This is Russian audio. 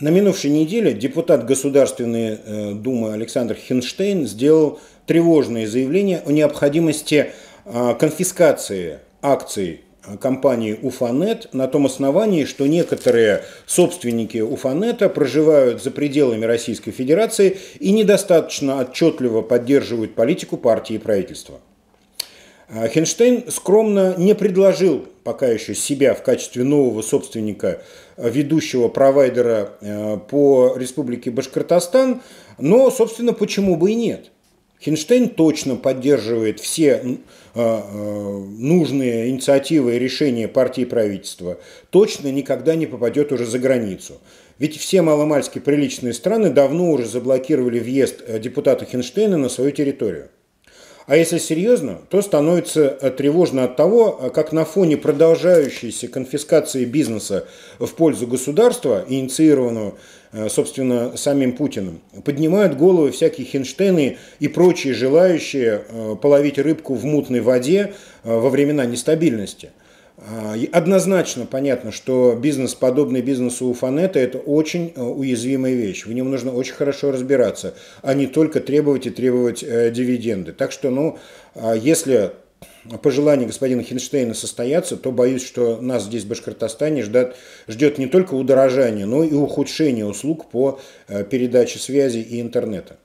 На минувшей неделе депутат Государственной э, Думы Александр Хинштейн сделал тревожное заявление о необходимости э, конфискации акций э, компании Уфанет на том основании, что некоторые собственники Уфанета проживают за пределами Российской Федерации и недостаточно отчетливо поддерживают политику партии и правительства. А Хинштейн скромно не предложил пока еще себя в качестве нового собственника э, ведущего провайдера э, по Республике Башкортостан, но, собственно, почему бы и нет – Хинштейн точно поддерживает все э, нужные инициативы и решения партии и правительства. Точно никогда не попадет уже за границу. Ведь все маломальски приличные страны давно уже заблокировали въезд депутата Хинштейна на свою территорию. А если серьезно, то становится э, тревожно от того, э, как на фоне продолжающейся конфискации бизнеса в пользу государства, инициированного, э, собственно, самим Путиным, поднимают головы всякие Хинштейны и прочие желающие половить рыбку в мутной воде во времена нестабильности – а, однозначно понятно, что бизнес, подобный бизнесу у Фанета, это очень э, уязвимая вещь. В нем нужно очень хорошо разбираться, а не только требовать и требовать э, дивиденды. Так что, ну, а, если пожелания господина Хинштейна состоятся, то боюсь, что нас здесь в Башкортостане ждет, ждет не только удорожание, но и ухудшение услуг по э, передаче связи и интернета.